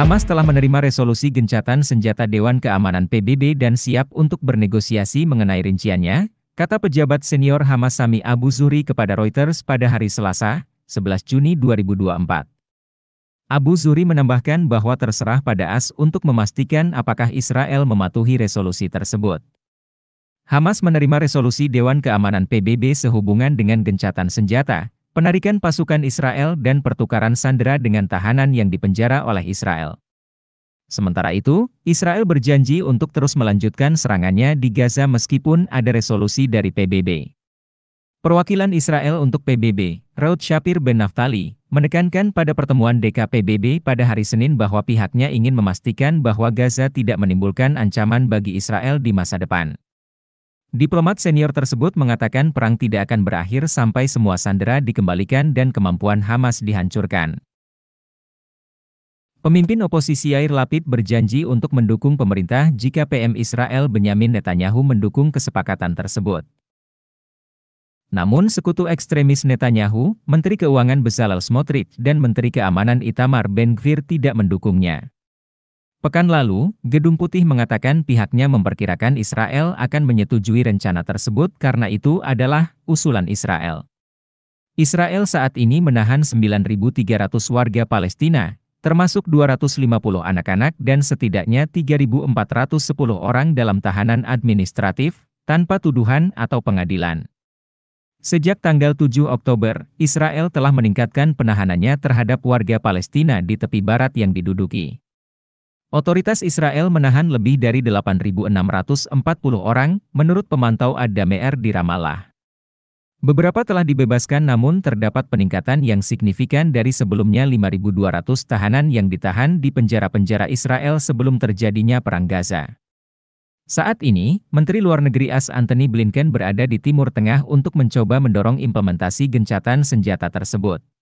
Hamas telah menerima resolusi gencatan senjata Dewan Keamanan PBB dan siap untuk bernegosiasi mengenai rinciannya, kata pejabat senior Hamas Sami Abu Zuhri kepada Reuters pada hari Selasa, 11 Juni 2024. Abu Zuri menambahkan bahwa terserah pada AS untuk memastikan apakah Israel mematuhi resolusi tersebut. Hamas menerima resolusi Dewan Keamanan PBB sehubungan dengan gencatan senjata, Penarikan pasukan Israel dan pertukaran sandera dengan tahanan yang dipenjara oleh Israel. Sementara itu, Israel berjanji untuk terus melanjutkan serangannya di Gaza meskipun ada resolusi dari PBB. Perwakilan Israel untuk PBB, Raud Shapir Ben Naftali, menekankan pada pertemuan DKPBB pada hari Senin bahwa pihaknya ingin memastikan bahwa Gaza tidak menimbulkan ancaman bagi Israel di masa depan. Diplomat senior tersebut mengatakan perang tidak akan berakhir sampai semua sandera dikembalikan dan kemampuan Hamas dihancurkan. Pemimpin oposisi air Lapid berjanji untuk mendukung pemerintah jika PM Israel Benyamin Netanyahu mendukung kesepakatan tersebut. Namun sekutu ekstremis Netanyahu, Menteri Keuangan Bezalel Smotrich dan Menteri Keamanan Itamar Ben-Gvir tidak mendukungnya. Pekan lalu, Gedung Putih mengatakan pihaknya memperkirakan Israel akan menyetujui rencana tersebut karena itu adalah usulan Israel. Israel saat ini menahan 9.300 warga Palestina, termasuk 250 anak-anak dan setidaknya 3.410 orang dalam tahanan administratif, tanpa tuduhan atau pengadilan. Sejak tanggal 7 Oktober, Israel telah meningkatkan penahanannya terhadap warga Palestina di tepi barat yang diduduki. Otoritas Israel menahan lebih dari 8.640 orang, menurut pemantau Adamer di Ramallah. Beberapa telah dibebaskan namun terdapat peningkatan yang signifikan dari sebelumnya 5.200 tahanan yang ditahan di penjara-penjara Israel sebelum terjadinya Perang Gaza. Saat ini, Menteri Luar Negeri As Anthony Blinken berada di Timur Tengah untuk mencoba mendorong implementasi gencatan senjata tersebut.